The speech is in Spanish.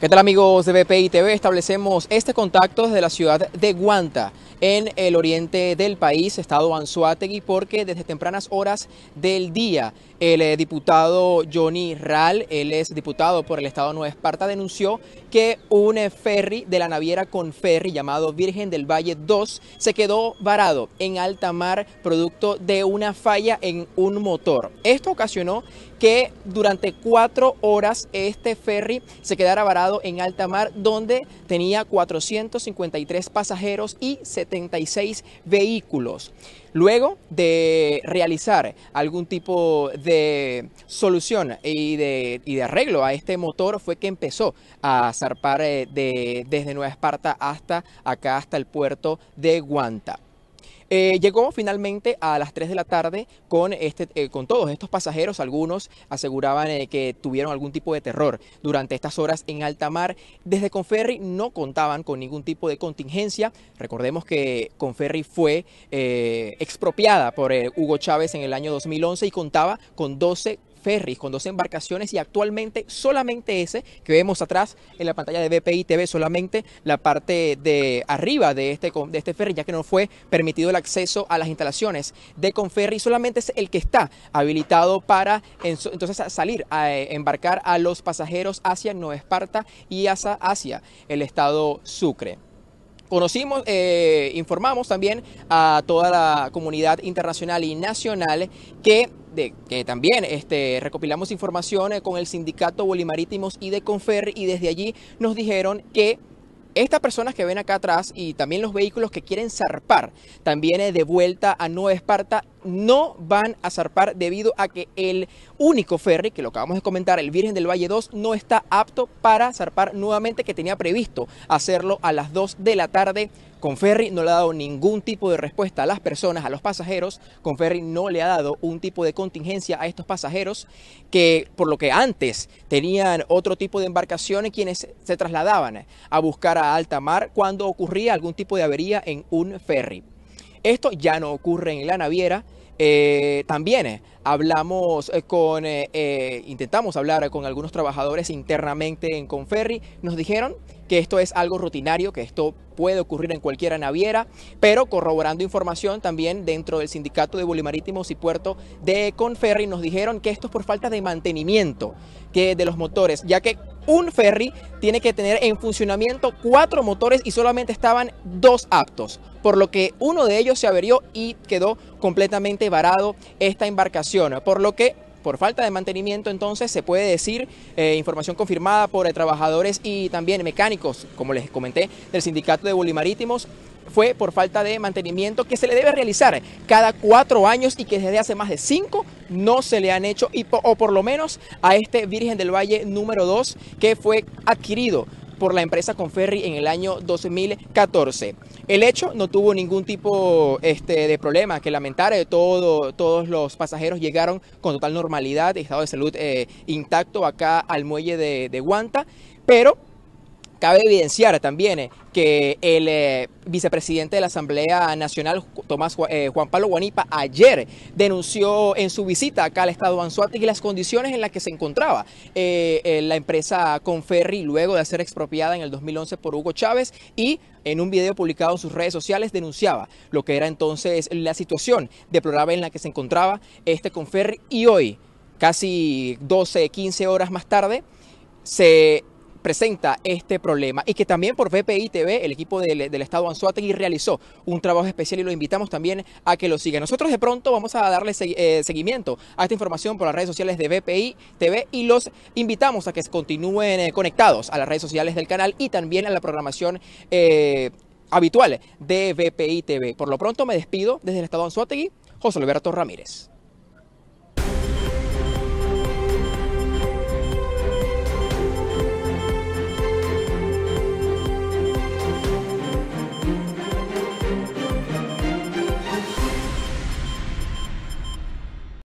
¿Qué tal amigos de BPI TV? Establecemos este contacto desde la ciudad de Guanta, en el oriente del país, estado Anzuategui, porque desde tempranas horas del día el eh, diputado Johnny Ral, él es diputado por el estado Nueva Esparta, denunció que un eh, ferry de la naviera con ferry llamado Virgen del Valle 2 se quedó varado en alta mar producto de una falla en un motor. Esto ocasionó que durante cuatro horas este ferry se quedara varado en alta mar donde tenía 453 pasajeros y 76 vehículos. Luego de realizar algún tipo de solución y de, arreglo a este motor fue que empezó a zarpar eh, desde Nueva Esparta hasta acá, hasta el puerto de Guanta. Eh, llegó finalmente a las 3 de la tarde con, este, eh, con todos estos pasajeros. Algunos aseguraban eh, que tuvieron algún tipo de terror durante estas horas en alta mar. Desde Conferry no contaban con ningún tipo de contingencia. Recordemos que Conferri fue expropiada por Hugo Chávez en el año 2011 y contaba con 12 ferries con dos embarcaciones y actualmente solamente ese que vemos atrás en la pantalla de BPI TV, solamente la parte de arriba de este, de este ferry, ya que no fue permitido el acceso a las instalaciones de Conferry, solamente es el que está habilitado para entonces salir a eh, embarcar a los pasajeros hacia Nueva Esparta y hacia, el estado Sucre conocimos, eh, informamos también a toda la comunidad internacional y nacional que de, que también este, recopilamos información eh, con el sindicato Bolimarítimos y de Confer y desde allí nos dijeron que estas personas que ven acá atrás y también los vehículos que quieren zarpar también eh, de vuelta a Nueva Esparta no van a zarpar debido a que el único ferry, que lo acabamos de comentar, el Virgen del Valle 2, no está apto para zarpar nuevamente, que tenía previsto hacerlo a las 2 de la tarde. con ferry no le ha dado ningún tipo de respuesta a las personas, a los pasajeros. con ferry no le ha dado un tipo de contingencia a estos pasajeros que, por lo que antes tenían otro tipo de embarcaciones, quienes se trasladaban a buscar a alta mar cuando ocurría algún tipo de avería en un ferry. Esto ya no ocurre en la naviera. Eh, también eh, hablamos eh, con, intentamos hablar con algunos trabajadores internamente en Conferri. Nos dijeron que esto es algo rutinario, que esto puede ocurrir en cualquier naviera, pero corroborando información también dentro del sindicato de Bolimarítimos y Puerto de Conferri, nos dijeron que esto es por falta de mantenimiento que de los motores, ya que un ferry tiene que tener en funcionamiento cuatro motores y solamente estaban dos aptos, por lo que uno de ellos se averió y quedó completamente varado esta embarcación, por lo que por falta de mantenimiento, entonces se puede decir, eh, información confirmada por eh, trabajadores y también mecánicos, como les comenté, del sindicato de Bolimarítimos, fue por falta de mantenimiento que se le debe realizar cada cuatro años y que desde hace más de cinco no se le han hecho, o por lo menos a este Virgen del Valle número 2 que fue adquirido por la empresa Conferri en el año 2014. El hecho no tuvo ningún tipo este, de problema que lamentar, eh, todos los pasajeros llegaron con total normalidad, estado de salud eh, intacto acá al muelle de, de Guanta, pero Cabe evidenciar también eh, que el eh, vicepresidente de la Asamblea Nacional, Tomás eh, Juan Pablo Guanipa, ayer denunció en su visita acá al estado de y las condiciones en las que se encontraba la empresa Conferri luego de ser expropiada en el 2011 por Hugo Chávez y en un video publicado en sus redes sociales denunciaba lo que era entonces la situación deplorable en la que se encontraba este Conferri y hoy, casi 12, 15 horas más tarde, se presenta este problema y que también por VPI TV, el equipo del, Estado Anzuategui realizó un trabajo especial y lo invitamos también a que lo siga. Nosotros de pronto vamos a darle eh, seguimiento a esta información por las redes sociales de VPI TV y los invitamos a que continúen eh, conectados a las redes sociales del canal y también a la programación. Eh, habitual de VPI TV. Por lo pronto me despido desde el Estado Anzuategui, José Alberto Ramírez.